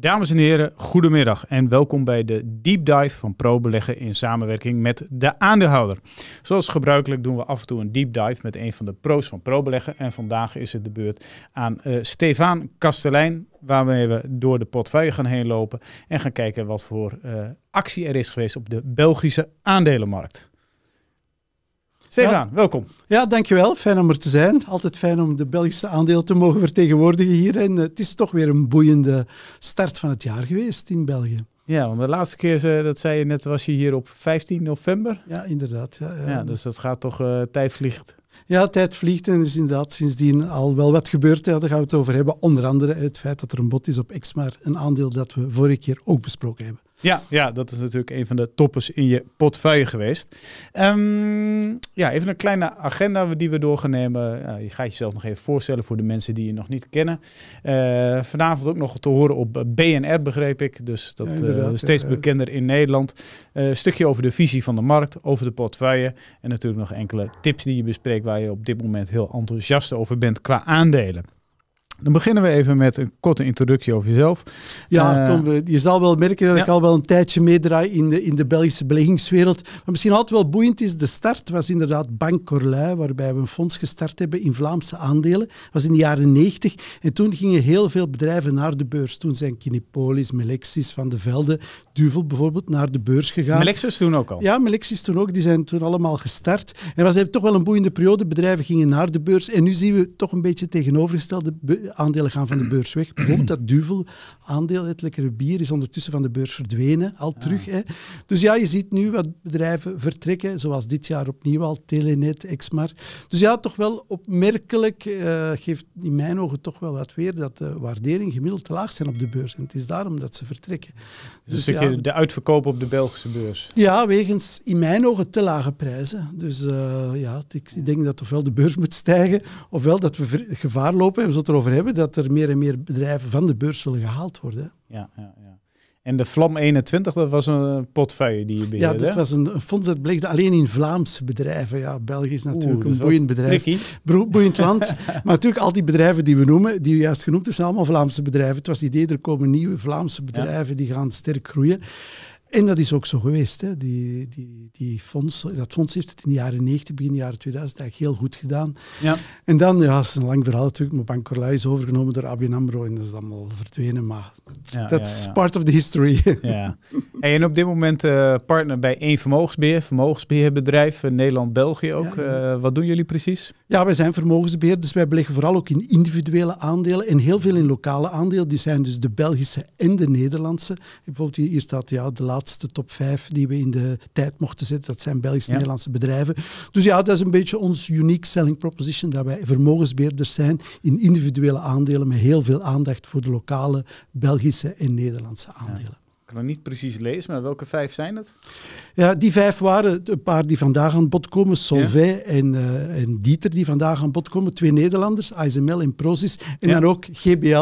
Dames en heren, goedemiddag en welkom bij de deep dive van probeleggen in samenwerking met de aandeelhouder. Zoals gebruikelijk doen we af en toe een deep dive met een van de pro's van probeleggen. en vandaag is het de beurt aan uh, eh, Stefan Kastelein, waarmee we door de portefeuille gaan heen lopen en gaan kijken wat voor eh, actie er is geweest op de Belgische aandelenmarkt. Stefan, ja, welkom. Ja, dankjewel. Fijn om er te zijn. Altijd fijn om de Belgische aandeel te mogen vertegenwoordigen hier. En eh, het is toch weer een boeiende start van het jaar geweest in België. Ja, want de laatste keer, eh, dat zei je net, was je hier op 15 november. Ja, inderdaad. Ja, ja. ja dus dat gaat toch, uh, tijd vliegt. Ja, tijd vliegt en er is inderdaad sindsdien al wel wat gebeurd. Ja, daar gaan we het over hebben. Onder andere het feit dat er een bod is op Exmar, een aandeel dat we vorige keer ook besproken hebben. Ja, ja, dat is natuurlijk een van de toppers in je portefeuille geweest. Ehm, ja, even een kleine agenda die we door gaan nemen. je gaat jezelf nog even voorstellen voor de mensen die je nog niet kennen. Eh, vanavond ook nog te horen op BNR, begreep ik. Dus dat eh, steeds bekender in Nederland. Eh, een stukje over de visie van de markt, over de portefeuille. En natuurlijk nog enkele tips die je bespreekt waar je op dit moment heel enthousiast over bent qua aandelen. Dan beginnen we even met een korte introductie over jezelf. Ja, eh, kom, je zal wel merken dat ik al wel een tijdje meedraai in de, in de Belgische beleggingswereld. Maar misschien altijd wel boeiend is, de start was inderdaad Bank Corlui, waarbij we een fonds gestart hebben in Vlaamse aandelen. Dat was in de jaren negentig En toen gingen heel veel bedrijven naar de beurs. Toen zijn Kinipolis, Melexis, Van de Velde. Duvel bijvoorbeeld naar de beurs gegaan. Melexis toen ook al? Ja, Melexis toen ook. Die zijn toen allemaal gestart. En dat was even toch wel een boeiende periode. Bedrijven gingen naar de beurs. En nu zien we toch een beetje tegenovergestelde aandelen gaan van de beurs weg. Bijvoorbeeld dat Duvel-aandeel, het lekkere bier, is ondertussen van de beurs verdwenen. Al ah. terug. Hè. Dus ja, je ziet nu wat bedrijven vertrekken. Zoals dit jaar opnieuw al Telenet, Exmar. Dus ja, toch wel opmerkelijk. Eh, geeft in mijn ogen toch wel wat weer dat de waarderingen gemiddeld te laag zijn op de beurs. En het is daarom dat ze vertrekken. Dus, dus de, uitverkoop op de Belgische beurs. Ja, wegens in mijn ogen te lage prijzen. Dus eh, ja, ik denk dat ofwel de beurs moet stijgen, ofwel dat we gevaar lopen, we zullen het erover hebben, dat er meer en meer bedrijven van de beurs zullen gehaald worden. ja, ja. ja. En de Vlam 21, dat was een portefeuille die je beheerde? Ja, dat was een, fonds dat bleek alleen in Vlaamse bedrijven. Ja, België is natuurlijk een boeiend bedrijf. Boeiend land. maar natuurlijk, al die bedrijven die we noemen, die u juist genoemd hebben, zijn allemaal Vlaamse bedrijven. Het was het idee, er komen nieuwe Vlaamse bedrijven die gaan sterk groeien. En dat is ook zo geweest. Hè. Die, die, die fonds, dat fonds heeft het in de jaren 90, begin jaren 2000 eigenlijk heel goed gedaan. Ja. En dan, ja, is een lang verhaal natuurlijk, Bank Bancorlui is overgenomen door ABN AMRO en dat is allemaal verdwenen, maar ja, dat is part of the history. Ja. en op dit moment eh, partner bij één vermogensbeheer, vermogensbeheerbedrijf, eh, Nederland-België ook. Eh, wat doen jullie precies? Ja, wij zijn vermogensbeheer, dus wij beleggen vooral ook in individuele aandelen en heel veel in lokale aandelen. Die zijn dus de Belgische en de Nederlandse. Bijvoorbeeld hier staat ja, de laatste laatste top vijf die we in de tijd mochten zetten. Dat zijn Belgisch-Nederlandse bedrijven. Dus ja, dat is een beetje ons unique selling proposition, dat wij vermogensbeheerders zijn in individuele aandelen met heel veel aandacht voor de lokale Belgische en Nederlandse aandelen. Ik kan het niet precies lezen, maar welke vijf zijn het? Ja, die vijf waren een paar die vandaag aan bod komen. Solvay en, eh, en Dieter die vandaag aan bod komen. Twee Nederlanders, ASML en Prozis. En dan ook GBL.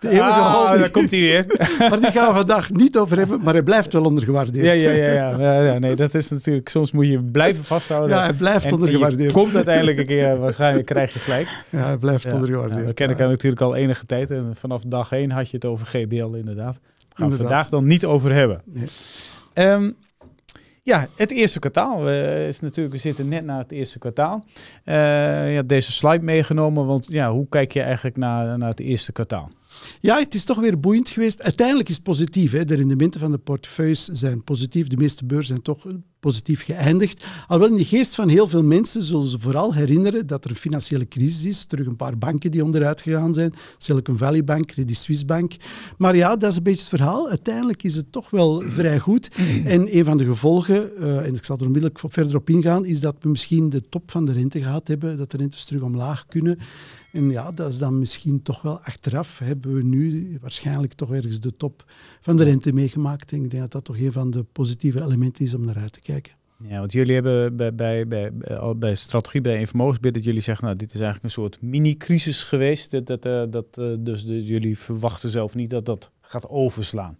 ah, daar komt hij weer. maar die gaan we vandaag niet over hebben, maar hij blijft wel ondergewaardeerd. Ja, ja, ja, ja. ja, nee, dat is natuurlijk... Soms moet je blijven vasthouden. Ja, hij blijft ondergewaardeerd. En komt uiteindelijk een keer, eh, waarschijnlijk krijg je gelijk. Ja, hij blijft ondergewaardeerd. dat ken ik natuurlijk al enige tijd. En vanaf dag één had je het over GBL inderdaad gaan we vandaag dan niet over hebben. Ehm, ja, het eerste kwartaal. is natuurlijk, we zitten net na het eerste kwartaal. Uh, je deze slide meegenomen, want ja, hoe kijk je eigenlijk naar, naar het eerste kwartaal? Ja, het is toch weer boeiend geweest. Uiteindelijk is het positief. Hè. De rendementen van de portefeuilles zijn positief. De meeste beurzen zijn toch eh, positief geëindigd. Alhoewel in de geest van heel veel mensen zullen ze vooral herinneren dat er een financiële crisis is. Terug een paar banken die onderuit gegaan zijn. Silicon Valley Bank, Credit Suisse Bank. Maar ja, dat is een beetje het verhaal. Uiteindelijk is het toch wel vrij goed. En een van de gevolgen, eh, en ik zal er onmiddellijk verder op ingaan, is dat we misschien de top van de rente gehad hebben. Dat de rentes terug omlaag kunnen. En ja, dat is dan misschien toch wel achteraf. Hebben we nu waarschijnlijk toch ergens de top van de rente meegemaakt. En ik denk dat dat toch een van de positieve elementen is om naar uit te kijken. Ja, want jullie hebben bij, bij, bij, bij strategie, bij een vermogensbeheer, dat jullie zeggen, nou, dit is eigenlijk een soort mini-crisis geweest. Dat, dat, eh, dat, eh, dus, dus jullie verwachten zelf niet dat dat gaat overslaan.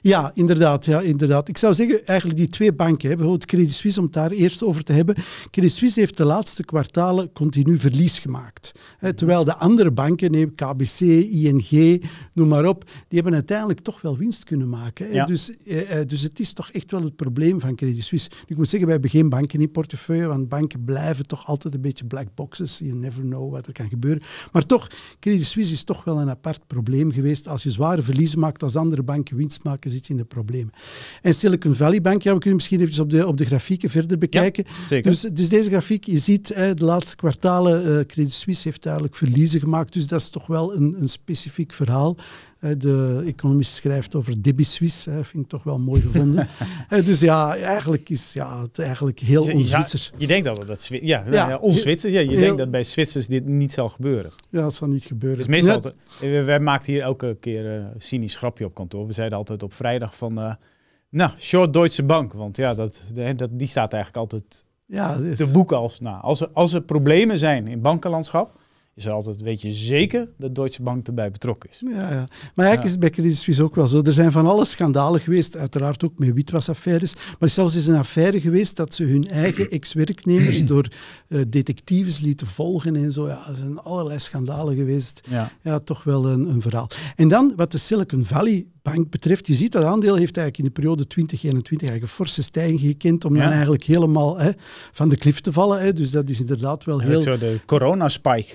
Ja, inderdaad, ja, inderdaad. Ik zou zeggen, eigenlijk die twee banken, hebben bijvoorbeeld Credit Suisse, om het daar eerst over te hebben. Credit Suisse heeft de laatste kwartalen continu verlies gemaakt. Hè, terwijl de andere banken, neem KBC, ING, noem maar op, die hebben uiteindelijk toch wel winst kunnen maken. Dus, eh, eh, dus het is toch echt wel het probleem van Credit Suisse. ik moet zeggen, wij hebben geen banken in portefeuille, want banken blijven toch altijd een beetje black boxes. You never know wat er kan gebeuren. Maar toch, Credit Suisse is toch wel een apart probleem geweest. Als je zware verliezen maakt als andere banken winst maken, maken je in de problemen. En Silicon Valley Bank, ja, we kunnen misschien even op de, op de grafieken verder bekijken. Dus, dus deze grafiek, je ziet hè, de laatste kwartalen, uh, Credit Suisse heeft duidelijk verliezen gemaakt. Dus dat is toch wel een, een specifiek verhaal. De economist schrijft over Debbie Swiss, vind ik toch wel mooi gevonden. dus ja, eigenlijk is ja, het eigenlijk heel dus, on je denkt dat dat ja, ja. Eh, ja, je denkt dat bij Zwitsers dit niet zal gebeuren. Ja, dat zal niet gebeuren. Dus wij maakten hier elke keer eh, een cynisch grapje op kantoor. We zeiden altijd op vrijdag van, nou, short Deutsche Bank. Want ja, dat, dat, die staat eigenlijk altijd ja, te boeken als, nou, als er, als er problemen zijn in bankenlandschap is altijd, weet je zeker dat Deutsche Bank erbij betrokken is. Ja, ja. Maar eigenlijk is het bij Credit Suisse ook wel zo. Er zijn van alle schandalen geweest, uiteraard ook met witwasaffaires. Maar zelfs is een affaire geweest dat ze hun eigen ex-werknemers door uh, detectives lieten volgen en zo. Ja, er zijn allerlei schandalen geweest. Ja, toch wel een, een verhaal. En dan wat de Silicon Valley bank betreft. Je ziet dat aandeel heeft eigenlijk in de periode 2021 eigenlijk een forse stijging gekend om dan eigenlijk helemaal hè, van de klif te vallen. Hè. Dus dat is inderdaad wel heel... Zo de corona-spike.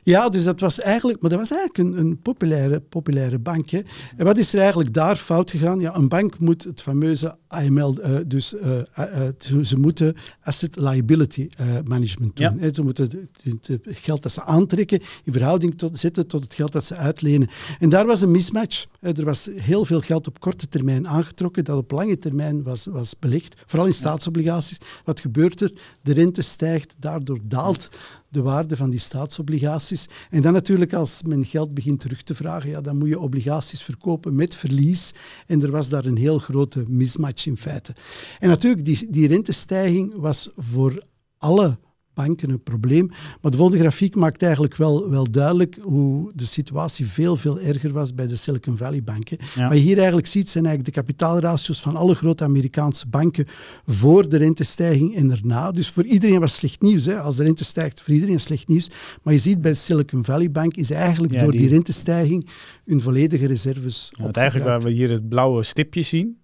Ja, dus dat was eigenlijk, maar dat was eigenlijk een, populaire, populaire bank. Hè. En wat is er eigenlijk daar fout gegaan? Ja, een bank moet het fameuze AML, eh, dus eh, eh, ze moeten asset liability management doen. Ze moeten het, het, geld dat ze aantrekken in verhouding tot, zetten tot het geld dat ze uitlenen. En daar was een mismatch. er was heel veel geld op korte termijn aangetrokken dat op lange termijn was, was belegd. Vooral in staatsobligaties. Wat gebeurt er? De rente stijgt, daardoor daalt de waarde van die staatsobligaties. En dan natuurlijk als men geld begint terug te vragen, ja, dan moet je obligaties verkopen met verlies. En er was daar een heel grote mismatch in feite. En natuurlijk, die, die rentestijging was voor alle banken een probleem. Maar de volgende grafiek maakt eigenlijk wel, wel duidelijk hoe de situatie veel, veel erger was bij de Silicon Valley banken. Ja. Wat je hier eigenlijk ziet, zijn eigenlijk de kapitaalratios van alle grote Amerikaanse banken voor de rentestijging en daarna. Dus voor iedereen was slecht nieuws. Hè. Als de rente stijgt, voor iedereen slecht nieuws. Maar je ziet bij de Silicon Valley Bank is eigenlijk door die... rentestijging hun volledige reserves ja, Eigenlijk waar we hier het blauwe stipje zien,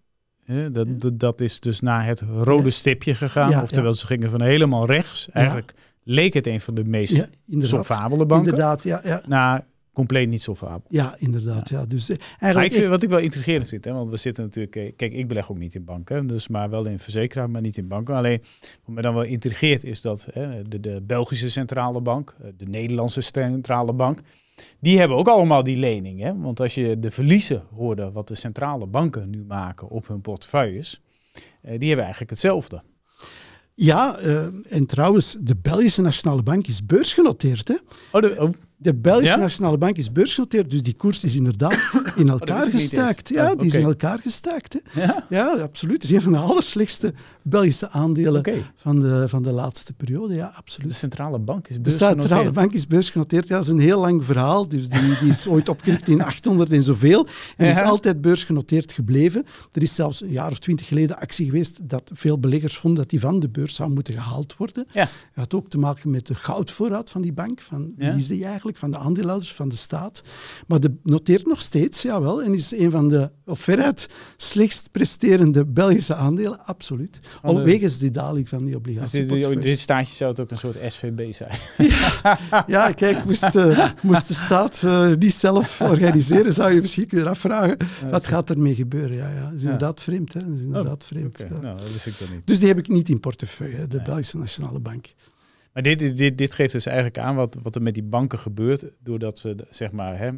dat, dat is dus naar het rode stipje gegaan. Ja, oftewel, ze gingen van helemaal rechts. Eigenlijk leek het een van de meest solvabele banken. Inderdaad, ja. ja. Naar compleet niet solvabel. Ja, inderdaad. Ja. Dus, eh, eigenlijk wat ik wel intrigerend vind, hè, want we zitten natuurlijk... Eh, kijk, ik beleg ook niet in banken, dus, maar wel in verzekeraar, maar niet in banken. Alleen, wat me dan wel intrigeert is dat hè, de, de Belgische centrale bank, eh, de Nederlandse centrale bank die hebben ook allemaal die lening. Hè? Want als je de verliezen hoorde wat de centrale banken nu maken op hun portefeuilles, eh, die hebben eigenlijk hetzelfde. Ja, eh, en trouwens, de Belgische Nationale Bank is beursgenoteerd. Hè? Oh, de, oh, de Belgische Nationale Bank is beursgenoteerd, dus die koers is inderdaad oh, ah, in elkaar oh, Ja, die is in elkaar gestuikt. Hè. Ja? absoluut. Het is een van de allerslechtste Belgische aandelen van, de, van de laatste periode. Ja, absoluut. De Centrale Bank is beursgenoteerd. De Centrale Bank is beursgenoteerd. Ja, dat is een heel lang verhaal. Dus die, die is ooit opgericht in 800 en zoveel. En is altijd beursgenoteerd gebleven. Er is zelfs een jaar of twintig geleden actie geweest dat veel beleggers vonden dat die van de beurs zou moeten gehaald worden. Ja. Dat had ook te maken met de goudvoorraad van die bank. Van wie is die eigenlijk? van de aandeelhouders van de staat. Maar de noteert nog steeds, jawel, en is een van de, of veruit, slechtst presterende Belgische aandelen, absoluut. Ah, Alwegens de... die daling van die obligaties. Dus dit, dit, staatje zou het ook een soort SVB zijn. Ja, kijk, moest, eh, moest de staat uh, niet zelf organiseren, zou je misschien kunnen afvragen, wat gaat ermee gebeuren? Ja, ja. Dat is inderdaad vreemd, hè. is inderdaad oh, vreemd. Nou, dat wist ik dan niet. Dus die heb ik niet in portefeuille, de Belgische Nationale Bank. Maar dit, dit, dit geeft dus eigenlijk aan wat, wat er met die banken gebeurt, doordat ze zeg maar hè,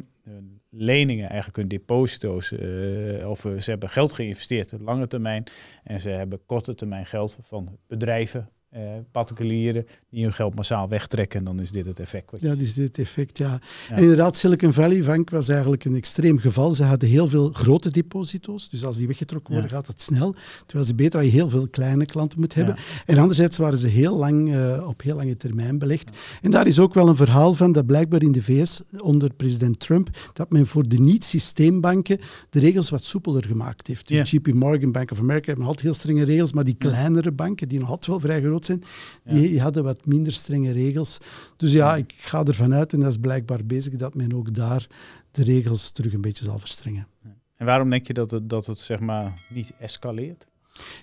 leningen, eigenlijk hun deposito's, eh, of eh, ze hebben geld geïnvesteerd op lange termijn en ze hebben korte termijn geld van bedrijven eh, particulieren die hun geld massaal wegtrekken, dan is dit het effect. Ja, Dat is dit effect, ja. En inderdaad, Silicon Valley Bank was eigenlijk een extreem geval. Ze hadden heel veel grote deposito's, dus als die weggetrokken worden, gaat dat snel. Terwijl ze beter heel veel kleine klanten moet hebben. En anderzijds waren ze heel lang, eh, op heel lange termijn belegd. En daar is ook wel een verhaal van dat blijkbaar in de VS onder president Trump, dat men voor de niet-systeembanken de regels wat soepeler gemaakt heeft. De JP Morgan, Bank of America hebben altijd heel strenge regels, maar die kleinere banken, die nog altijd wel vrij groot zijn, die hadden wat minder strenge regels. Dus ja, ik ga ervan uit, en dat is blijkbaar bezig, dat men ook daar de regels terug een beetje zal verstrengen. En waarom denk je dat het, dat het zeg maar, niet escaleert?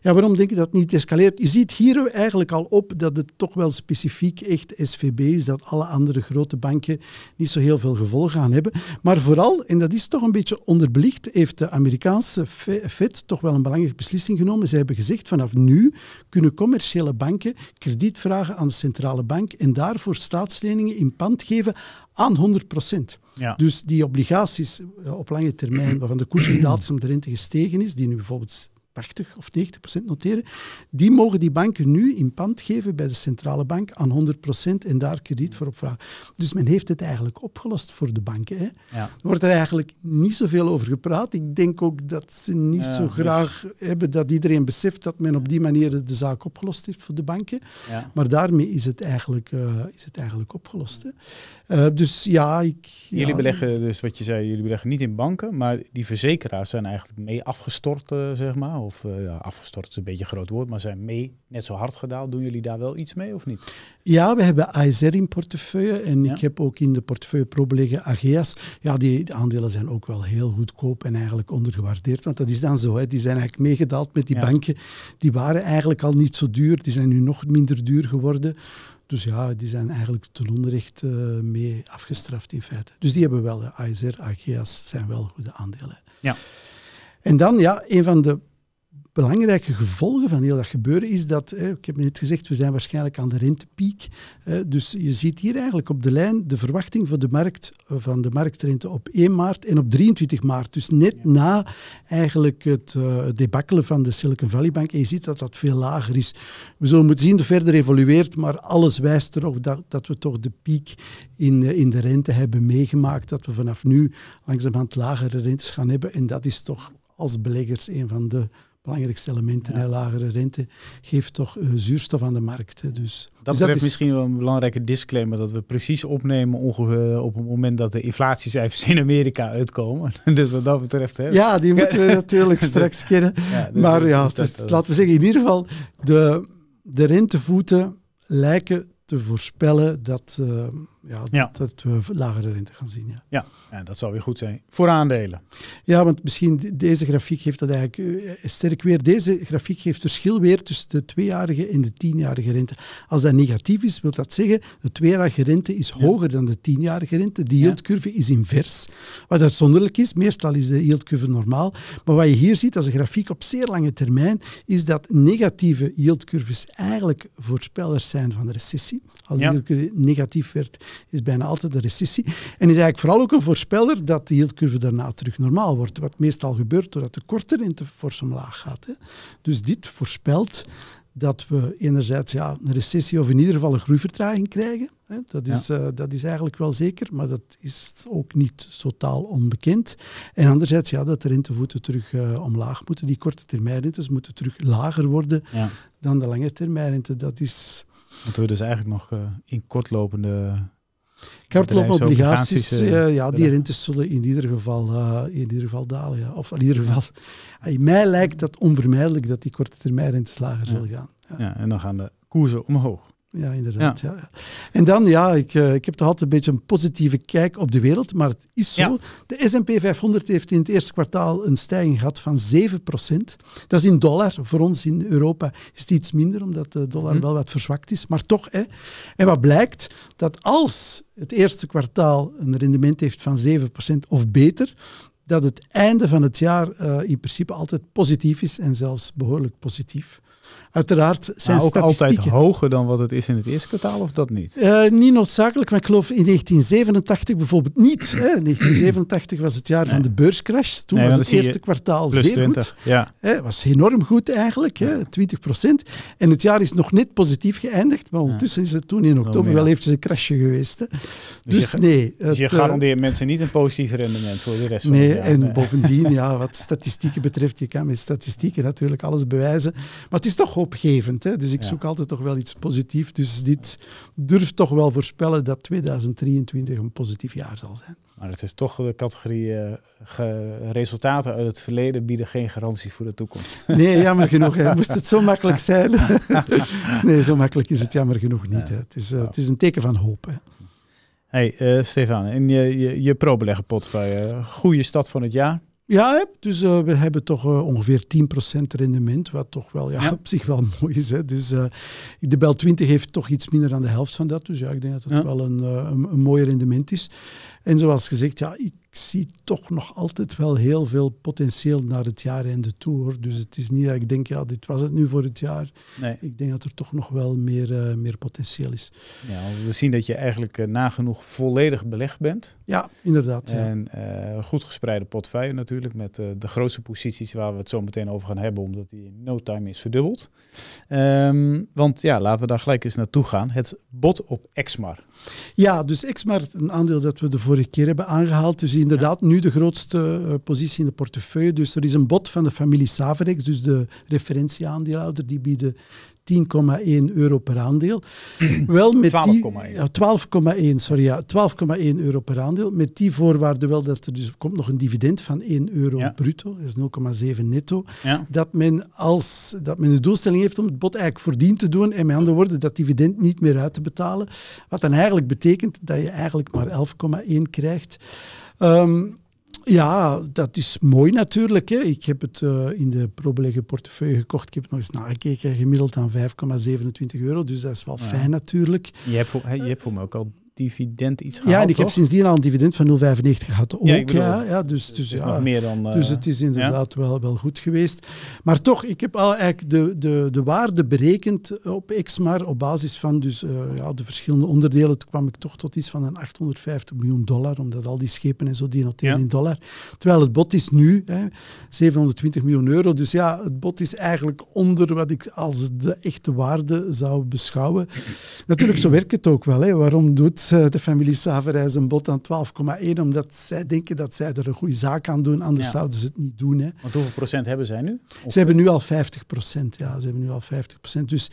Ja, waarom denk je dat niet escaleert? Je ziet hier eigenlijk al op dat het toch wel specifiek echt SVB is, dat alle andere grote banken niet zo heel veel gevolgen gaan hebben. Maar vooral, en dat is toch een beetje onderbelicht, heeft de Amerikaanse Fed toch wel een belangrijke beslissing genomen. Zij hebben gezegd, vanaf nu kunnen commerciële banken krediet vragen aan de centrale bank en daarvoor staatsleningen in pand geven aan 100%. Ja. Dus die obligaties eh, op lange termijn, waarvan de koers gedaald is omdat de rente gestegen is, die nu bijvoorbeeld 80 of 90 procent noteren, die mogen die banken nu in pand geven bij de centrale bank aan 100 procent en daar krediet voor opvragen. Dus men heeft het eigenlijk opgelost voor de banken. Hè. Ja. Er wordt er eigenlijk niet zoveel over gepraat. Ik denk ook dat ze niet zo dus- graag hebben dat iedereen beseft dat men op die manier de zaak opgelost heeft voor de banken. Ja. Maar daarmee is het eigenlijk, eh, is het eigenlijk opgelost. Hè. Eh, dus ja, ik... Jullie beleggen, dus wat je zei, jullie beleggen niet in banken, maar die verzekeraars zijn eigenlijk mee afgestort, eh, zeg maar of eh, afgestort is een beetje een groot woord, maar zijn mee net zo hard gedaald. Doen jullie daar wel iets mee of niet? Ja, we hebben ASR in portefeuille en ik heb ook in de portefeuille probe liggen AGEA's. Ja, die aandelen zijn ook wel heel goedkoop en eigenlijk ondergewaardeerd, want dat is dan zo. Hè. Die zijn eigenlijk meegedaald met die banken. Die waren eigenlijk al niet zo duur, die zijn nu nog minder duur geworden. Dus ja, die zijn eigenlijk ten onrecht eh, mee afgestraft in feite. Dus die hebben wel, eh, ASR, AGEA's zijn wel goede aandelen. Ja. En dan, ja, een van de belangrijke gevolgen van heel dat gebeuren is dat, ik heb net gezegd, we zijn waarschijnlijk aan de rentepiek. Dus je ziet hier eigenlijk op de lijn de verwachting voor de markt, van de marktrente op 1 maart en op 23 maart. Dus net na eigenlijk eh, het debakkelen van de Silicon Valley Bank. En je ziet dat dat veel lager is. We zullen moeten zien hoe verder evolueert, maar alles wijst erop dat, dat we toch de piek in, eh, in de rente hebben meegemaakt. Dat we vanaf nu langzamerhand lagere rentes gaan hebben. En dat is toch als beleggers een van de belangrijkste elementen, een lagere rente, geeft toch uh, zuurstof aan de markt. Hè, dus. Dat dus is... misschien wel een belangrijke disclaimer, dat we precies opnemen ongeveer eh, op het moment dat de inflatiecijfers in Amerika uitkomen. dus wat dat betreft... Hè. Ja, die moeten we natuurlijk dus- straks kennen. maar ja, dus, dus laten we zeggen, in ieder geval, de, de rentevoeten lijken te voorspellen dat... Eh, ja, Dat, we lager rente te gaan zien. Ja. ja, en dat zou weer goed zijn voor aandelen. Ja, want misschien deze grafiek geeft dat eigenlijk eh, sterk weer. Deze grafiek geeft verschil weer tussen de tweejarige en de tienjarige rente. Als dat negatief is, wil dat zeggen de tweejarige rente is hoger dan de tienjarige rente. De yieldcurve is invers. Wat uitzonderlijk is, meestal is de yieldcurve normaal. Maar wat je hier ziet als een grafiek op zeer lange termijn, is dat negatieve yieldcurves eigenlijk voorspellers zijn van de recessie. Als die yieldcurve negatief werd is bijna altijd de recessie. En is eigenlijk vooral ook een voorspeller dat de yieldcurve daarna terug normaal wordt. Wat meestal gebeurt doordat de korte rente fors omlaag gaat. Hè. Dus dit voorspelt dat we enerzijds ja, een recessie of in ieder geval een groeivertraging krijgen. Hè. Dat, is, eh, dat is eigenlijk wel zeker, maar dat is ook niet totaal onbekend. En anderzijds ja, dat de rentevoeten terug eh, omlaag moeten. Die korte termijnrentes moeten terug lager worden dan de lange termijnrente. Dat is... Dat we dus eigenlijk nog eh, in kortlopende Kortloopobligaties, uh, eh, eh, ja, die rentes zullen in ieder geval, eh, in ieder geval dalen. Ja. Of in ieder geval, mij lijkt dat onvermijdelijk dat die korte termijn rentes lager zullen gaan. Ja. en dan gaan de koersen omhoog ja inderdaad. Ja. En dan, ja, ik, eh, ik heb toch altijd een beetje een positieve kijk op de wereld, maar het is zo. De S&P 500 heeft in het eerste kwartaal een stijging gehad van 7%. Dat is in dollar. Voor ons in Europa is het iets minder, omdat de dollar mhm. wel wat verzwakt is. Maar toch, hè. En wat blijkt, dat als het eerste kwartaal een rendement heeft van 7% of beter, dat het einde van het jaar eh, in principe altijd positief is en zelfs behoorlijk positief. Uiteraard zijn ook statistieken... altijd hoger dan wat het is in het eerste kwartaal, of dat niet? Eh, niet noodzakelijk, maar ik geloof in 1987 bijvoorbeeld niet. Hè. 1987 was het jaar van de beurscrash. Toen was het eerste kwartaal zeer goed. Ja. was enorm goed eigenlijk, hè, 20 procent. En het jaar is nog net positief geëindigd, maar ondertussen is het toen in oktober wel eventjes een crashje geweest. Hè. Dus, dus je, nee. Dus je eh, garandeert mensen niet een positief rendement voor de rest nee, van het jaar. En nee, en bovendien, ja, wat statistieken betreft, je kan met statistieken natuurlijk alles bewijzen. Maar het is toch hoop hoopgevend. Hè? Dus ik zoek altijd toch wel iets positiefs. Dus dit durft toch wel voorspellen dat 2023 een positief jaar zal zijn. Maar het is toch de categorie eh, resultaten uit het verleden bieden geen garantie voor de toekomst. Nee, jammer genoeg. Hè. Moest het zo makkelijk zijn? nee, zo makkelijk is het jammer genoeg niet. Hè. Het, is, eh, het is een teken van hoop. Hè. Hey, uh, Stefan, in je, je, je pro goede stad van het jaar. Ja, dus eh, we hebben toch eh, ongeveer 10% rendement, wat toch wel ja, op zich wel mooi is. Dus eh, de Bel 20 heeft toch iets minder dan de helft van dat. Dus ja, ik denk dat het wel een, een, mooi rendement is. En zoals gezegd, ja, zie toch nog altijd wel heel veel potentieel naar het jaar en de tour, Dus het is niet dat ik denk, ja, dit was het nu voor het jaar. Nee. Ik denk dat er toch nog wel meer, eh, meer potentieel is. Ja, we zien dat je eigenlijk eh, nagenoeg volledig belegd bent. Ja, inderdaad. En ja. Eh, goed gespreide portefeuille natuurlijk, met de grootste posities waar we het zo meteen over gaan hebben, omdat die in no time is verdubbeld. Ehm, want ja, laten we daar gelijk eens naartoe gaan. Het bod op Exmar. Ja, dus Exmar, een aandeel dat we de vorige keer hebben aangehaald. Dus inderdaad nu de grootste eh, positie in de portefeuille. Dus er is een bod van de familie Saverex, dus de referentieaandeelhouder, die bieden 10,1 euro per aandeel. Wel met 12,1. 12,1, 12,1 euro per aandeel. Met die voorwaarde wel dat er dus komt nog een dividend van 1 euro bruto, dat is 0,7 netto. Dat, men als, dat men de doelstelling heeft om het bod eigenlijk dien te doen en met andere woorden dat dividend niet meer uit te betalen. Wat dan eigenlijk betekent dat je eigenlijk maar 11,1 krijgt. Um, ja, dat is mooi natuurlijk. Hè. Ik heb het eh, in de Probelegge portefeuille gekocht. Ik heb het nog eens nagekeken, gemiddeld aan 5,27 euro. Dus dat is wel fijn natuurlijk. Je hebt, voor, je hebt voor ook al dividend iets gehaald. Ja, en ik heb sindsdien al een dividend van 0,95 gehad ook. Ja, ja, dus, dus, ja, dus eh, het is inderdaad wel, wel goed geweest. Maar toch, ik heb al eigenlijk de, de, de waarde berekend eh, op XMAR op basis van dus, eh, ja, de verschillende onderdelen. Toen kwam ik toch tot iets van een 850 miljoen dollar, omdat al die schepen en zo die noteren in dollar. Terwijl het bot is nu hè, 720 miljoen euro. Dus ja, het bot is eigenlijk onder wat ik als de echte waarde zou beschouwen. Natuurlijk, zo werkt het ook wel. Hè. Waarom doet eh, de familie is een bot aan 12,1, omdat zij denken dat zij er een goede zaak aan doen, anders zouden ze het niet doen. Hè. Want hoeveel procent hebben zij nu? Ze hebben nu al 50 procent, ja. Ze hebben nu al 50 procent. Dus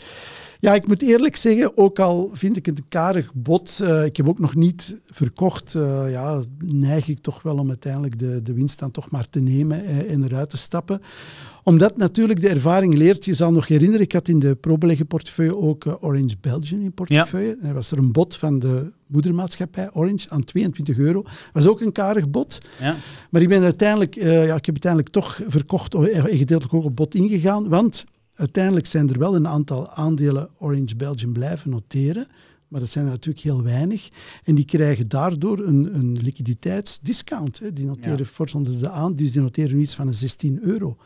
ja, ik moet eerlijk zeggen, ook al vind ik het een karig bot, eh, ik heb ook nog niet verkocht, eh, ja, neig ik toch wel om uiteindelijk de, de winst dan toch maar te nemen en eruit te stappen omdat natuurlijk de ervaring leert. Je zal nog herinneren, ik had in de portefeuille ook Orange Belgium in portefeuille. Ja. was er een bod van de moedermaatschappij Orange aan 22 euro. was ook een karig bod. Ja. Maar ik ben uiteindelijk, eh, ja, ik heb uiteindelijk toch verkocht, of eh, gedeeltelijk ook op bod ingegaan. Want uiteindelijk zijn er wel een aantal aandelen Orange Belgium blijven noteren. Maar dat zijn natuurlijk heel weinig. En die krijgen daardoor een, een liquiditeitsdiscount. Hè. Die noteren ja. fors onder de aan, dus die noteren iets van een 16 euro.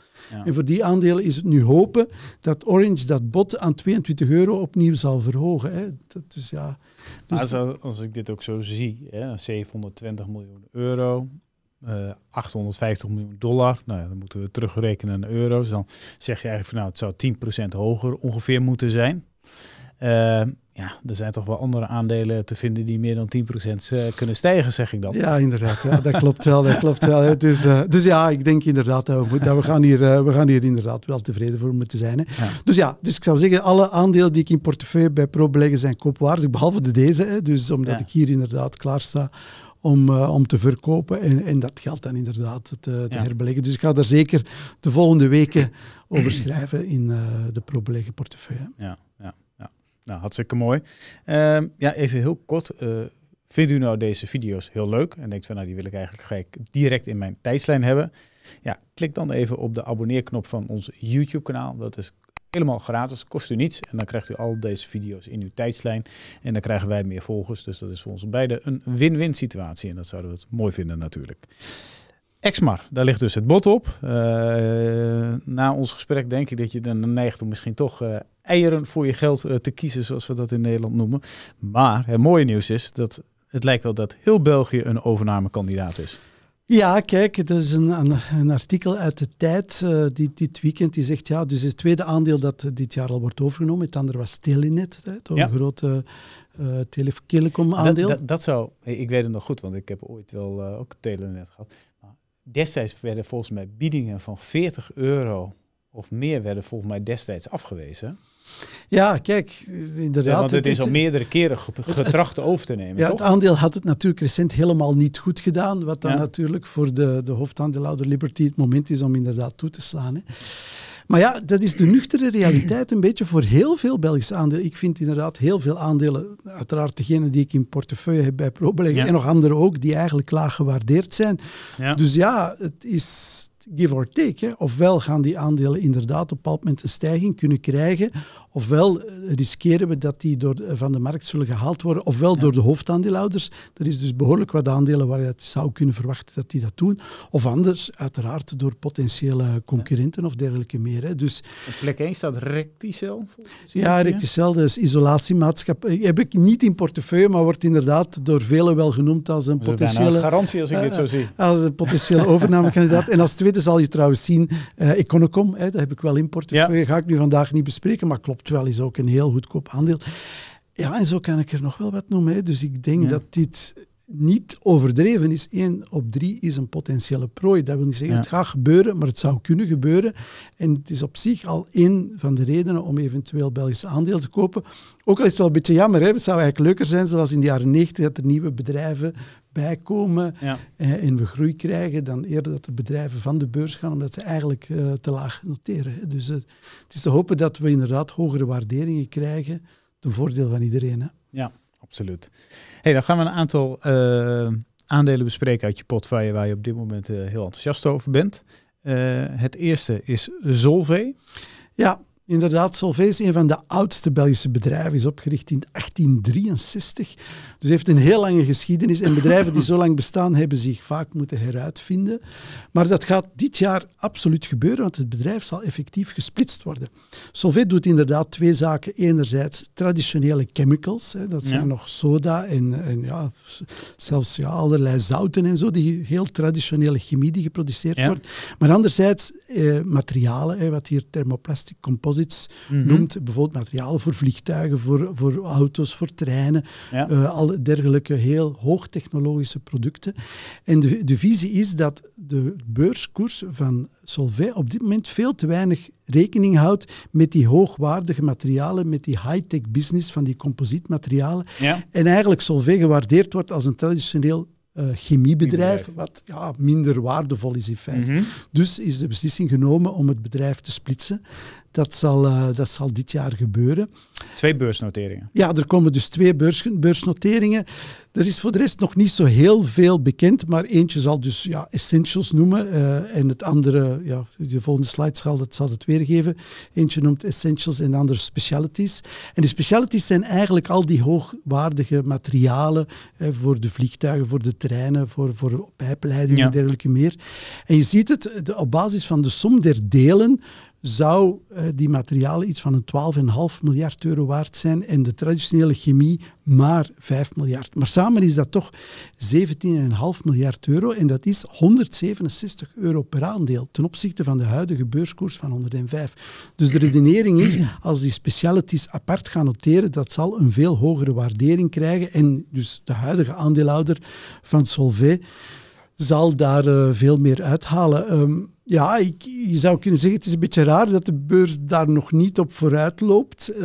En voor die aandelen is het nu hopen dat Orange dat bot aan 22 euro opnieuw zal verhogen. Hè. Dat, dus ja, dus als, ik dit ook zo zie, hè, 720 miljoen euro, 850 eh, miljoen dollar. Nou ja, dan moeten we terugrekenen naar euro's. Dan zeg je eigenlijk van nou, het zou 10% hoger ongeveer moeten zijn. Uh, ja, er zijn toch wel andere aandelen te vinden die meer dan 10% eh, kunnen stijgen, zeg ik dan. Ja, inderdaad. Ja, dat klopt wel. Dat klopt wel. Dus, dus ja, ik denk inderdaad dat we, dat we, gaan hier, eh, we gaan hier inderdaad wel tevreden voor moeten zijn. Hè. Dus ja, dus ik zou zeggen, alle aandelen die ik in portefeuille bij beleggen zijn koopwaardig, behalve deze. Hè. Dus omdat ik hier inderdaad klaar sta om, om te verkopen. En, en dat geld dan inderdaad te, te herbeleggen. Dus ik ga daar zeker de volgende weken over schrijven in de Pro-Beleggen portefeuille. Ja, ja. Nou, hartstikke mooi. Ehm, ja, even heel kort. Eh, vindt u nou deze video's heel leuk en denkt van nou die wil ik eigenlijk gelijk direct in mijn tijdslijn hebben? Ja, klik dan even op de abonneerknop van ons YouTube kanaal. Dat is helemaal gratis, kost u niets en dan krijgt u al deze video's in uw tijdslijn en dan krijgen wij meer volgers. Dus dat is voor ons beiden een win-win situatie en dat zouden we het mooi vinden natuurlijk. Exmar, daar ligt dus het bot op. Eh, na ons gesprek denk ik dat je dan neigt om misschien toch eh, eieren voor je geld eh, te kiezen, zoals we dat in Nederland noemen. Maar het mooie nieuws is dat het lijkt wel dat heel België een overnamekandidaat is. Ja, kijk, het is een, een, artikel uit de tijd die, dit weekend die zegt, ja, dus het tweede aandeel dat dit jaar al wordt overgenomen, het andere was Telenet, hè, een grote uh, aandeel. Dat, dat, dat, zou, ik weet het nog goed, want ik heb ooit wel ook Telenet gehad destijds werden volgens mij biedingen van 40 euro of meer werden volgens mij destijds afgewezen. Ja, kijk, inderdaad. want het, is al meerdere keren getracht over te nemen. Ja, het aandeel had het natuurlijk recent helemaal niet goed gedaan. Wat dan natuurlijk voor de, de hoofdaandeelhouder Liberty het moment is om inderdaad toe te slaan. Hè. Maar ja, dat is de nuchtere realiteit een beetje voor heel veel Belgische aandelen. Ik vind inderdaad heel veel aandelen, uiteraard degene die ik in portefeuille heb bij ProBeleggen en nog andere ook, die eigenlijk laag gewaardeerd zijn. Dus ja, het is give or take. Hè. Ofwel gaan die aandelen inderdaad op een bepaald moment een stijging kunnen krijgen, Ofwel eh, riskeren we dat die door, eh, van de markt zullen gehaald worden, ofwel door de hoofdaandeelhouders. Er is dus behoorlijk wat aandelen waar je zou kunnen verwachten dat die dat doen. Of anders, uiteraard, door potentiële concurrenten of dergelijke meer. Hè. Dus, Op plek 1 staat Recticel. Ja, Recticel, dus isolatiemaatschappij. Eh, heb ik niet in portefeuille, maar wordt inderdaad door velen wel genoemd als een potentiële... garantie als ik uh, zo zie. Als een potentiële overnamekandidaat. en als tweede zal je trouwens zien, Econocom, hè, dat heb ik wel in portefeuille. Ga ik nu vandaag niet bespreken, maar klopt verkoopt, terwijl is ook een heel goedkoop aandeel. Ja, en zo kan ik er nog wel wat noemen. Hè. Dus ik denk dat dit niet overdreven is. Eén op drie is een potentiële prooi. Dat wil niet zeggen, dat het gaat gebeuren, maar het zou kunnen gebeuren. En het is op zich al één van de redenen om eventueel Belgische aandeel te kopen. Ook al is het wel een beetje jammer, hè? het zou eigenlijk leuker zijn, zoals in de jaren 90, dat er nieuwe bedrijven bijkomen eh, en we groei krijgen, dan eerder dat de bedrijven van de beurs gaan, omdat ze eigenlijk eh, te laag noteren. Dus eh, het is te hopen dat we inderdaad hogere waarderingen krijgen, ten voordeel van iedereen. Hè? Ja, absoluut. Hey, dan gaan we een aantal aandelen bespreken uit je portefeuille waar je op dit moment heel enthousiast over bent. het eerste is Solvay. Ja, Inderdaad, Solvay is een van de oudste Belgische bedrijven, is opgericht in 1863. Dus heeft een heel lange geschiedenis en bedrijven die zo lang bestaan hebben zich vaak moeten heruitvinden. Maar dat gaat dit jaar absoluut gebeuren, want het bedrijf zal effectief gesplitst worden. Solvay doet inderdaad twee zaken. Enerzijds traditionele chemicals, hè, dat zijn nog soda en, en ja, zelfs ja, allerlei zouten en zo, die heel traditionele chemie die geproduceerd wordt. Maar anderzijds eh, materialen, hè, wat hier thermoplastic, composite. Mhm. noemt. Bijvoorbeeld materialen voor vliegtuigen, voor, auto's, voor treinen, ja. Eh, alle dergelijke heel hoogtechnologische producten. En de, de visie is dat de beurskoers van Solvay op dit moment veel te weinig rekening houdt met die hoogwaardige materialen, met die high-tech business van die composietmaterialen. En eigenlijk Solvay gewaardeerd wordt als een traditioneel eh, chemiebedrijf, wat ja, minder waardevol is in feite. Mhm. Dus is de beslissing genomen om het bedrijf te splitsen. Dat zal, eh, dat zal dit jaar gebeuren. Twee beursnoteringen. Ja, er komen dus twee beurs, beursnoteringen. Er is voor de rest nog niet zo heel veel bekend, maar eentje zal dus ja, essentials noemen. Eh, en het andere, ja, de volgende slide zal, zal het weergeven. Eentje noemt essentials en de andere specialities. En de specialities zijn eigenlijk al die hoogwaardige materialen eh, voor de vliegtuigen, voor de treinen, voor, voor pijpleidingen en dergelijke meer. En je ziet het, op basis van de som der delen zou eh, die materialen iets van een 12,5 miljard euro waard zijn en de traditionele chemie maar 5 miljard. Maar samen is dat toch 17,5 miljard euro en dat is 167 euro per aandeel ten opzichte van de huidige beurskoers van 105. Dus de redenering is, als die specialities apart gaan noteren, dat zal een veel hogere waardering krijgen en dus de huidige aandeelhouder van Solvay zal daar eh, veel meer uithalen. Ehm, ja, ik, je zou kunnen zeggen, het is een beetje raar dat de beurs daar nog niet op vooruit loopt. Eh,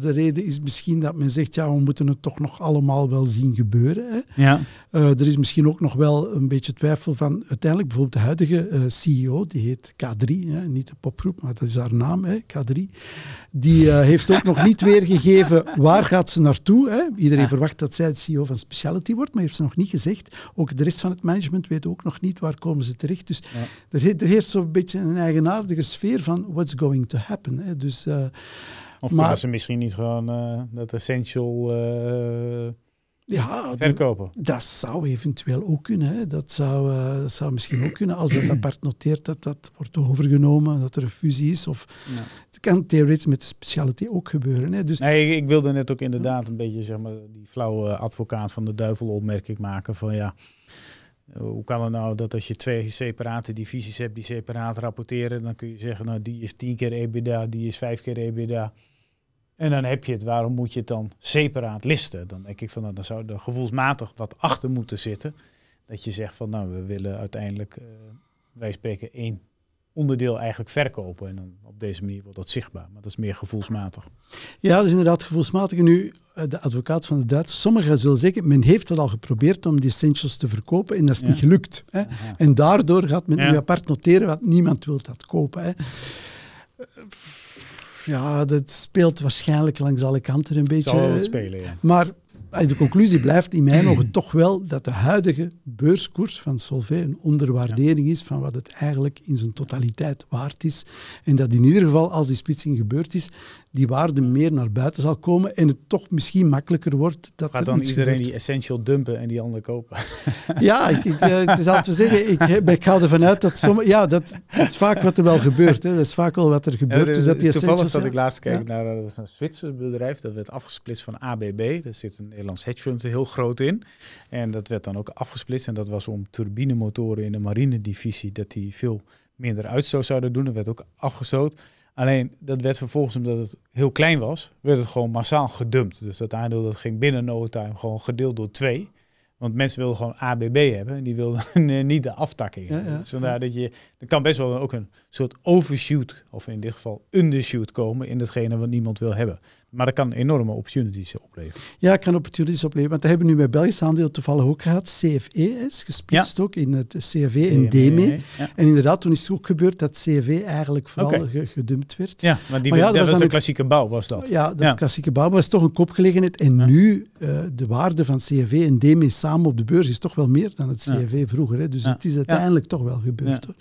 de reden is misschien dat men zegt, ja, we moeten het toch nog allemaal wel zien gebeuren. Hè. Ja. Eh, er is misschien ook nog wel een beetje twijfel van, uiteindelijk bijvoorbeeld de huidige eh, CEO, die heet K3, hè, niet de popgroep, maar dat is haar naam, hè, K3. Die heeft ook nog niet weergegeven waar gaat ze naartoe. Hè. Iedereen verwacht dat zij de CEO van speciality wordt, maar heeft ze nog niet gezegd. Ook de rest van het management weet ook nog niet waar komen ze terecht. Dus ja. er, er creëert zo'n beetje een eigenaardige sfeer van what's going to happen. Hè. Dus, eh, of maar, ze misschien niet gewoon eh, dat essential uh, ja, verkopen? Dat, zou eventueel ook kunnen. Hè. Dat, zou, zou misschien ook kunnen als het apart noteert dat dat wordt overgenomen, dat er een fusie is. Of, Het kan theoretisch met de specialiteit ook gebeuren. Hè. Dus, nee, ik, ik wilde net ook inderdaad een beetje zeg maar, die flauwe advocaat van de duivel opmerking maken van ja eh, hoe kan het nou dat als je twee separate divisies hebt die separaat rapporteren, dan kun je zeggen, nou die is tien keer EBITDA, die is vijf keer EBITDA. En dan heb je het, waarom moet je het dan separaat listen? Dan denk ik van, nou, dan zou er gevoelsmatig wat achter moeten zitten. Dat je zegt van, nou, we willen uiteindelijk, eh, wij spreken één onderdeel eigenlijk verkopen. En dan op deze manier wordt dat zichtbaar. Maar dat is meer gevoelsmatig. Ja, dat is inderdaad gevoelsmatig. En nu, eh, de advocaat van de Duitsers, sommigen zullen zeggen, men heeft het al geprobeerd om die essentials te verkopen en dat is niet gelukt. Hè? En daardoor gaat men nu apart noteren, wat niemand wil dat kopen. Hè? Ja, dat speelt waarschijnlijk langs alle kanten een beetje. spelen, ja. Maar de conclusie blijft in mijn ogen toch wel dat de huidige beurskoers van Solvay een onderwaardering is van wat het eigenlijk in zijn totaliteit waard is. En dat in ieder geval als die splitsing gebeurd is, die waarde meer naar buiten zal komen en het toch misschien makkelijker wordt. Dat Gaat dan iedereen die essential dumpen en die anderen kopen? Ja, ik, eh, het is altijd zeggen, ik, ik ga ervan uit dat sommige... Ja, dat, is vaak wat er wel gebeurt. Hè. Dat is vaak wel wat er gebeurt. Ja, dus dat die toevallig dat ik laatst keek naar eh, een Zwitser bedrijf. Dat werd afgesplitst van ABB. Daar zit een Nederlands hedge fund heel groot in. En dat werd dan ook afgesplitst. En dat was om turbinemotoren in de marinedivisie... dat die veel minder uitstoot zouden doen. Dat werd ook afgesloten. Alleen dat werd vervolgens, omdat het heel klein was, werd het gewoon massaal gedumpt. Dus dat aandeel dat ging binnen no time gewoon gedeeld door twee. Want mensen wilden gewoon ABB hebben en die wilden niet de aftakking. Dus ja, dat je, er kan best wel ook een soort overshoot, of in dit geval undershoot komen in datgene wat niemand wil hebben. Maar dat kan enorme opportunities opleveren. Ja, kan opportunities opleveren. Want dat hebben we nu bij Belgisch aandeel toevallig ook gehad. CFE is gesplitst ook in het CFE en DME. E. En inderdaad, toen is het ook gebeurd dat CFE eigenlijk vooral gedumpt werd. Ja, maar, die, dat, was, de klassieke bouw, was dat? Ja, de klassieke bouw was toch een kopgelegenheid. En nu, uh, de waarde van CFE en DME samen op de beurs is toch wel meer dan het CFE vroeger. Hè. Dus het is uiteindelijk toch wel gebeurd. Hoor.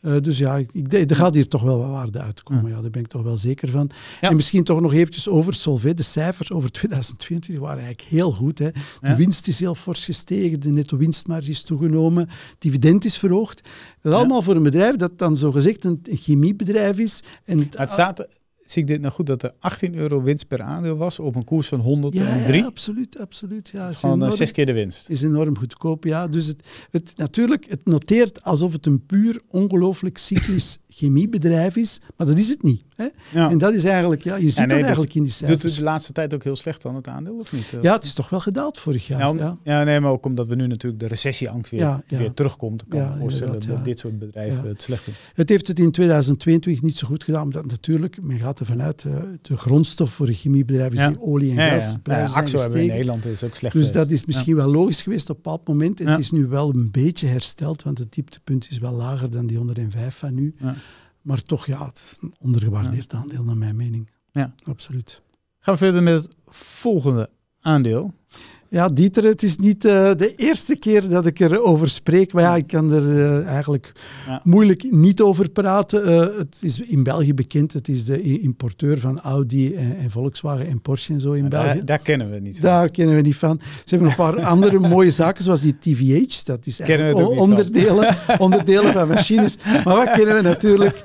Eh, dus ja, ik, ik, er gaat hier toch wel wat waarde uitkomen. Ja. ja daar ben ik toch wel zeker van. En misschien toch nog eventjes over Solvay. De cijfers over 2022 waren eigenlijk heel goed. Hè. De winst is heel fors gestegen, de netto winstmarge is toegenomen, dividend is verhoogd. Dat allemaal voor een bedrijf dat dan zogezegd een chemiebedrijf is. En het, het zie ik dit nou goed dat er 18 euro winst per aandeel was op een koers van 103? Ja, absoluut, absoluut. Ja. Is gewoon eh, enorm, zes keer de winst. Is enorm goedkoop, ja. Dus het, het, natuurlijk, het noteert alsof het een puur ongelooflijk cyclisch chemiebedrijf is, maar dat is het niet. Hè? En dat is eigenlijk, ja, je ziet ja, dat dus eigenlijk in die cijfers. Doet het de laatste tijd ook heel slecht aan het aandeel, of niet? Eh? Ja, het is toch wel gedaald vorig jaar. Nou, ja, ja. nee, maar ook omdat we nu natuurlijk de recessieangst weer, weer terugkomt. Ik kan me voorstellen dat dit soort bedrijven het slecht doen. Het heeft het in 2022 niet zo goed gedaan, omdat natuurlijk, men gaat vanuit eh, de grondstof voor een chemiebedrijf is olie en ja, gas. Ja, AXO hebben we in Nederland is ook slecht Dus dat is misschien wel logisch geweest op een bepaald moment. het is nu wel een beetje hersteld, want het dieptepunt is wel lager dan die 105 van nu. Maar toch, ja, het is een ondergewaardeerd aandeel naar mijn mening. Ja. Absoluut. Gaan we verder met het volgende aandeel. Ja, Dieter, het is niet eh, de eerste keer dat ik erover spreek. Maar ja, ik kan er eh, eigenlijk moeilijk niet over praten. Eh, het is in België bekend. Het is de importeur van Audi en, Volkswagen en Porsche en zo in België. Daar, daar, kennen we niet van. Daar kennen we niet van. Ze hebben een paar andere mooie zaken, zoals die TVH. Dat is eigenlijk onderdelen, onderdelen van machines. Maar wat kennen we natuurlijk?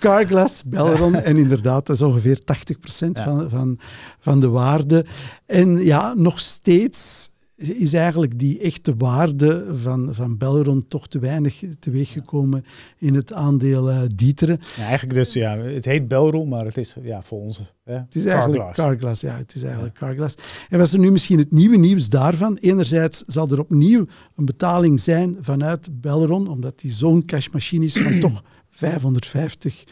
Carglass, Belron. En inderdaad, dat is ongeveer 80% van, van, van de waarde. En ja, nog steeds is, eigenlijk die echte waarde van, van Belron toch te weinig teweeggekomen in het aandeel uh, eh, Dieteren. Ja, eigenlijk dus, ja, het heet Belron, maar het is ja, voor ons Het is eigenlijk Carglass. Carglass, ja, het is eigenlijk Carglass. En was er nu misschien het nieuwe nieuws daarvan? Enerzijds zal er opnieuw een betaling zijn vanuit Belron, omdat die zo'n cashmachine is van toch 550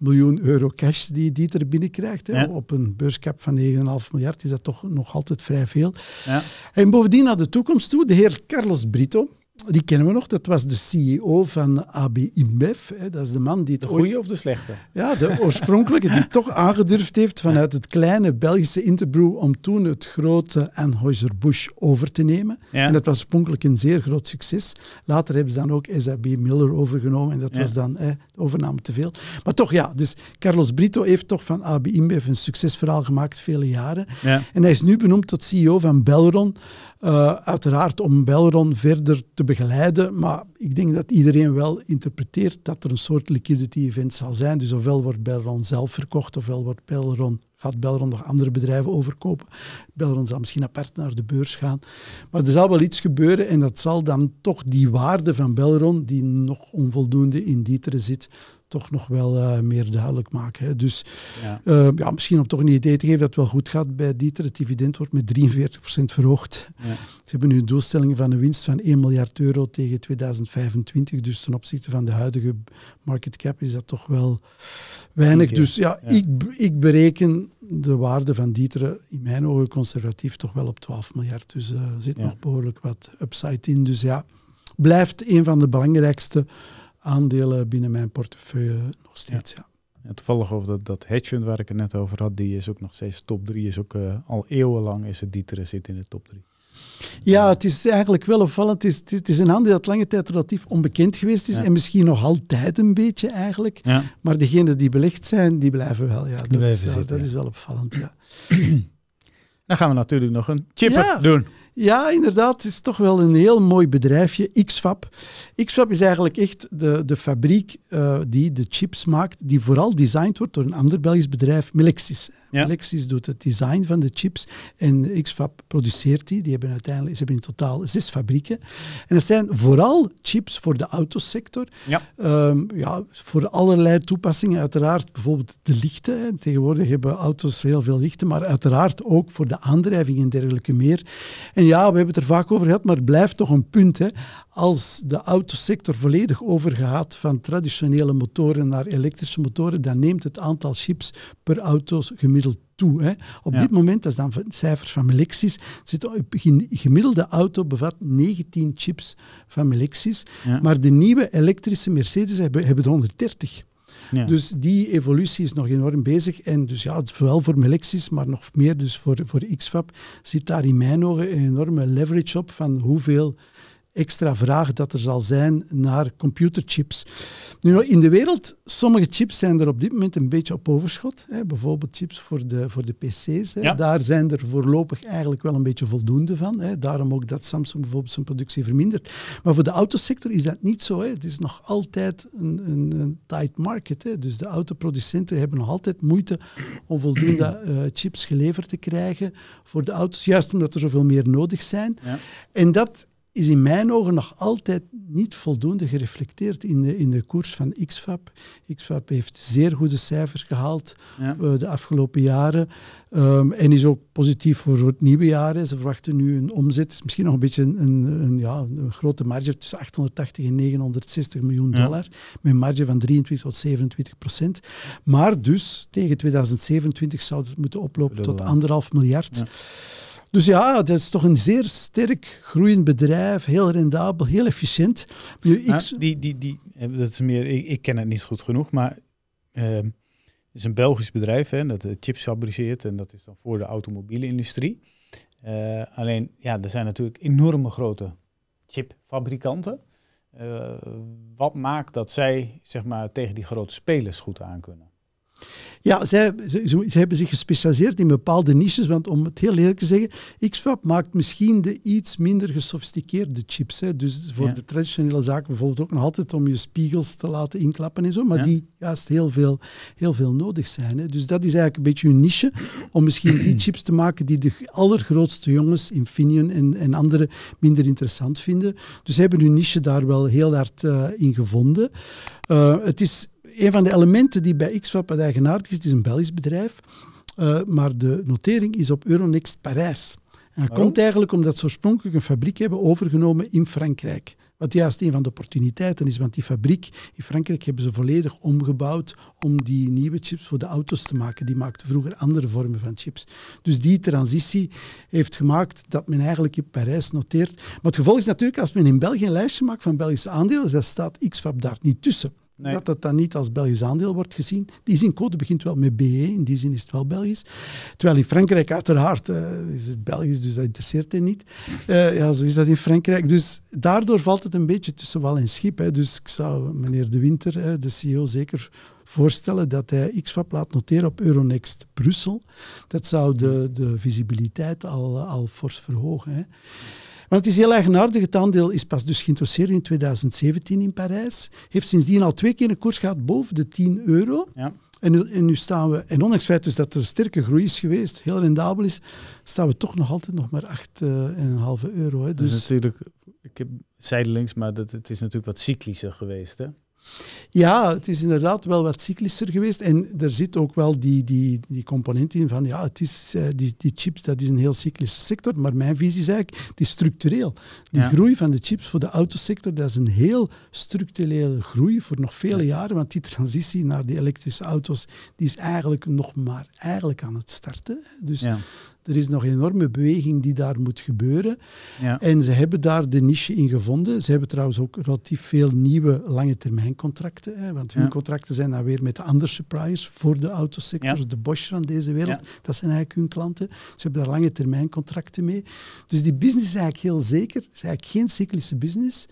miljoen euro cash die, Dieter binnenkrijgt. Hè. Op een beurscap van 9,5 miljard is dat toch nog altijd vrij veel. Ja. En bovendien naar de toekomst toe, de heer Carlos Brito, die kennen we nog, dat was de CEO van AB InBev. Dat is de man die het. De goede of de slechte? Ja, de oorspronkelijke, die toch aangedurfd heeft vanuit het kleine Belgische Interbrew om toen het grote Anheuser-Busch over te nemen. Ja. En dat was oorspronkelijk een zeer groot succes. Later hebben ze dan ook SAB Miller overgenomen en dat was dan hè, overname te veel. Maar toch ja, dus Carlos Brito heeft toch van AB InBev een succesverhaal gemaakt, vele jaren. Ja. En hij is nu benoemd tot CEO van Belron. Eh, uiteraard om Belron verder te begeleiden, maar ik denk dat iedereen wel interpreteert dat er een soort liquidity event zal zijn. Dus ofwel wordt Belron zelf verkocht, ofwel wordt Belron, gaat Belron nog andere bedrijven overkopen. Belron zal misschien apart naar de beurs gaan. Maar er zal wel iets gebeuren en dat zal dan toch die waarde van Belron, die nog onvoldoende in dieteren zit, toch nog wel eh, meer duidelijk maken. Hè. Dus ja. Eh, ja. misschien om toch een idee te geven dat het wel goed gaat bij Dieter. Het dividend wordt met 43% verhoogd. Ja. Ze hebben nu een doelstelling van een winst van 1 miljard euro tegen 2025. Dus ten opzichte van de huidige market cap is dat toch wel weinig. Dus ja, Ik, ik bereken de waarde van Dieter in mijn ogen conservatief toch wel op 12 miljard. Dus eh, er zit nog behoorlijk wat upside in. Dus ja, blijft een van de belangrijkste aandelen binnen mijn portefeuille nog steeds. Ja. ja. toevallig over dat, dat hedge fund waar ik het net over had, die is ook nog steeds top 3. Is ook eh, al eeuwenlang is het Dieter zit in de top 3. Ja, het is eigenlijk wel opvallend. Het is, het is een aandeel dat lange tijd relatief onbekend geweest is. En misschien nog altijd een beetje eigenlijk. Maar degenen die belicht zijn, die blijven wel. Ja, dat, is, zitten, dat is wel opvallend. Dan gaan we natuurlijk nog een chipper doen. Ja, inderdaad. Het is toch wel een heel mooi bedrijfje, XFAB. XFAB is eigenlijk echt de, de fabriek eh, die de chips maakt, die vooral designed wordt door een ander Belgisch bedrijf, Melexis. Ja. Lexis doet het design van de chips en Xfab produceert die. Die hebben uiteindelijk, ze hebben in totaal zes fabrieken. En dat zijn vooral chips voor de autosector. Ja. Ehm, ja, voor allerlei toepassingen, uiteraard bijvoorbeeld de lichten. Tegenwoordig hebben auto's heel veel lichten, maar uiteraard ook voor de aandrijving en dergelijke meer. En ja, we hebben het er vaak over gehad, maar het blijft toch een punt. Hè als de autosector volledig overgaat van traditionele motoren naar elektrische motoren, dan neemt het aantal chips per auto gemiddeld toe. Hè. Op dit moment, dat is dan cijfers van Melexis, zit op gemiddelde auto bevat 19 chips van Melexis, maar de nieuwe elektrische Mercedes hebben, hebben er 130. Dus die evolutie is nog enorm bezig. En dus ja, vooral voor Melexis, maar nog meer dus voor, voor XFAP, zit daar in mijn ogen een enorme leverage op van hoeveel extra vraag dat er zal zijn naar computerchips. Nu, in de wereld, sommige chips zijn er op dit moment een beetje op overschot. Hè. Bijvoorbeeld chips voor de, voor de PC's. Hè. Daar zijn er voorlopig eigenlijk wel een beetje voldoende van. Hè. Daarom ook dat Samsung bijvoorbeeld zijn productie vermindert. Maar voor de autosector is dat niet zo. Hè. Het is nog altijd een, een, een tight market. Hè. Dus de autoproducenten hebben nog altijd moeite om voldoende eh, chips geleverd te krijgen voor de auto's. Juist omdat er zoveel meer nodig zijn. Ja. En dat is in mijn ogen nog altijd niet voldoende gereflecteerd in de, in de koers van Xfab. Xfab heeft zeer goede cijfers gehaald eh, de afgelopen jaren ehm, en is ook positief voor het nieuwe jaar. Ze verwachten nu een omzet, misschien nog een beetje een, een, ja, een grote marge tussen 880 en 960 miljoen dollar, met een marge van 23 tot 27 procent. Maar dus tegen 2027 zou het moeten oplopen tot anderhalf miljard. Dus ja, dat is toch een zeer sterk groeiend bedrijf, heel rendabel, heel efficiënt. Nu, ik... Nou, die, die, die, eh, dat is meer, ik, ken het niet goed genoeg, maar ehm, het is een Belgisch bedrijf hè, dat eh, chips fabriceert en dat is dan voor de automobielindustrie. Uh, alleen, ja, er zijn natuurlijk enorme grote chipfabrikanten. Uh, wat maakt dat zij zeg maar, tegen die grote spelers goed aan kunnen? Ja, zij, ze, ze, hebben zich gespecialiseerd in bepaalde niches. Want om het heel eerlijk te zeggen, XFAP maakt misschien de iets minder gesofisticeerde chips. Hè. Dus voor de traditionele zaken bijvoorbeeld ook nog altijd om je spiegels te laten inklappen en zo. Maar die juist heel veel, heel veel nodig zijn. Hè. Dus dat is eigenlijk een beetje hun niche. Om misschien die chips te maken die de allergrootste jongens, Infineon en, en anderen, minder interessant vinden. Dus ze hebben hun niche daar wel heel hard eh, in gevonden. Eh, het is een van de elementen die bij XWAP eigenaardig is, is een Belgisch bedrijf, eh, maar de notering is op Euronext Parijs. En dat komt eigenlijk omdat ze oorspronkelijk een fabriek hebben overgenomen in Frankrijk. Wat juist een van de opportuniteiten is, want die fabriek in Frankrijk hebben ze volledig omgebouwd om die nieuwe chips voor de auto's te maken. Die maakten vroeger andere vormen van chips. Dus die transitie heeft gemaakt dat men eigenlijk in Parijs noteert. Maar het gevolg is natuurlijk, als men in België een lijstje maakt van Belgische aandelen, dan staat Xfab daar niet tussen. Dat dat dan niet als Belgisch aandeel wordt gezien. Die zincode begint wel met BE, in die zin is het wel Belgisch. Terwijl in Frankrijk uiteraard eh, is het Belgisch, dus dat interesseert hen niet. Eh, ja, zo is dat in Frankrijk. Dus daardoor valt het een beetje tussen wal en schip. Hè. Dus ik zou meneer De Winter, hè, eh, de CEO, zeker voorstellen dat hij XFAP laat noteren op Euronext Brussel. Dat zou de, de visibiliteit al, al fors verhogen. Hè. Want het is heel eigenaardig. Het aandeel is pas dus geïnteresseerd in 2017 in Parijs. Heeft sindsdien al twee keer een koers gehad boven de 10 euro. Ja. En nu, en nu, staan we, en ondanks het feit dus dat er sterke groei is geweest, heel rendabel is, staan we toch nog altijd nog maar 8,5 eh, euro. Hè. Dus natuurlijk, ik heb zijdelings, maar dat, het is natuurlijk wat cyclischer geweest. Hè? Ja, het is inderdaad wel wat cyclischer geweest. En er zit ook wel die, die, die component in van, ja, het is, eh, die, die chips, dat is een heel cyclische sector. Maar mijn visie is eigenlijk, het is structureel. Die groei van de chips voor de autosector, dat is een heel structurele groei voor nog vele jaren. Want die transitie naar die elektrische auto's, die is eigenlijk nog maar eigenlijk aan het starten. Dus ja. Er is nog een enorme beweging die daar moet gebeuren. Ja. En ze hebben daar de niche in gevonden. Ze hebben trouwens ook relatief veel nieuwe lange termijn contracten. Hè, want hun contracten zijn dan weer met andere suppliers voor de autosector, de Bosch van deze wereld. Dat zijn eigenlijk hun klanten. Ze hebben daar lange termijn contracten mee. Dus die business is eigenlijk heel zeker. Het is eigenlijk geen cyclische business.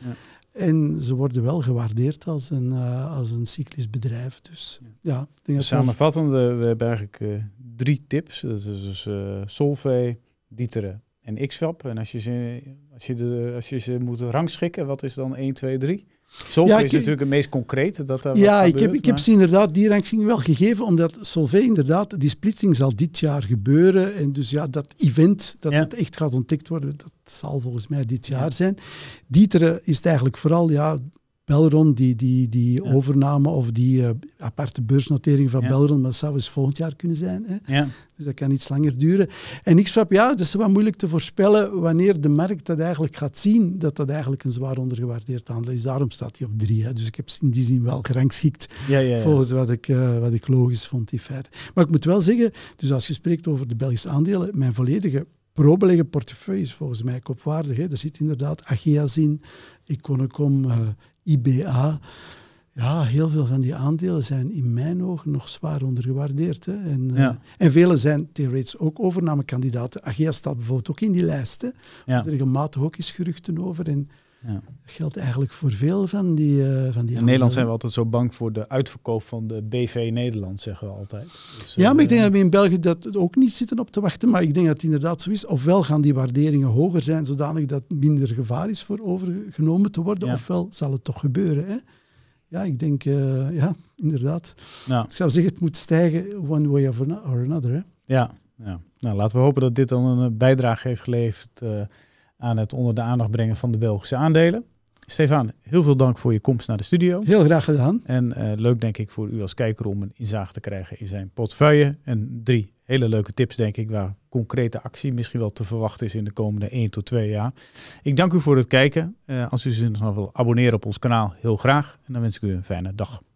En ze worden wel gewaardeerd als een, eh, als een cyclisch bedrijf. Dus, ja, dus Samenvattend, we... hebben eigenlijk eh, drie tips. Dat is dus uh, dus, eh, Dieteren en XVAP. En als je, ze, als, je de, als je ze moet rangschikken, wat is dan 1, 2, 3? Solvay ja, is natuurlijk het meest concreet. Dat ja, ik, heb, ik heb ze inderdaad die ranking wel gegeven, omdat Solvay inderdaad, die splitsing zal dit jaar gebeuren. En dus ja, dat event, dat het echt gaat ontdekt worden, dat zal volgens mij dit jaar zijn. Dieter is het eigenlijk vooral ja, Belron, die, die, die overname of die eh, aparte beursnotering van Belron, dat zou eens volgend jaar kunnen zijn. Hè? Ja. Dus dat kan iets langer duren. En ik snap, ja, het is wel moeilijk te voorspellen wanneer de markt dat eigenlijk gaat zien, dat dat eigenlijk een zwaar ondergewaardeerd aandeel is. Daarom staat hij op drie. Hè? Dus ik heb in die zin wel gerangschikt, volgens wat ik, eh, wat ik logisch vond in feite. Maar ik moet wel zeggen, dus als je spreekt over de Belgische aandelen, mijn volledige pro-beleggen portefeuille is volgens mij koopwaardig. Er zit inderdaad Agias in, Iconocom, uh, eh, IBA. Ja, heel veel van die aandelen zijn in mijn ogen nog zwaar ondergewaardeerd. Hè. En, eh, en vele zijn theoretisch ook overnamekandidaten. Agia staat bijvoorbeeld ook in die lijsten. Ja. Er regelmatig ook eens geruchten over. En ja. Dat geldt eigenlijk voor veel van die. Uh, van die In Nederland zijn we altijd zo bang voor de uitverkoop van de BV Nederland, zeggen we altijd. Dus, ja, maar ik eh, denk dat we in België dat ook niet zitten op te wachten. Maar ik denk dat het inderdaad zo is. Ofwel gaan die waarderingen hoger zijn, zodanig dat minder gevaar is voor overgenomen te worden. Ofwel zal het toch gebeuren. Hè? Ja, ik denk, eh, ja, inderdaad. Ja. Ik zou zeggen, het moet stijgen one way or another. Hè? Ja, ja, nou laten we hopen dat dit dan een bijdrage heeft geleverd aan het onder de aandacht brengen van de Belgische aandelen. Stefan, heel veel dank voor je komst naar de studio. Heel graag gedaan. En eh, leuk denk ik voor u als kijker om een inzage te krijgen in zijn portefeuille. En drie hele leuke tips denk ik waar concrete actie misschien wel te verwachten is in de komende 1 tot 2 jaar. Ik dank u voor het kijken. Eh, als u zich nog wil abonneren op ons kanaal, heel graag. En dan wens ik u een fijne dag.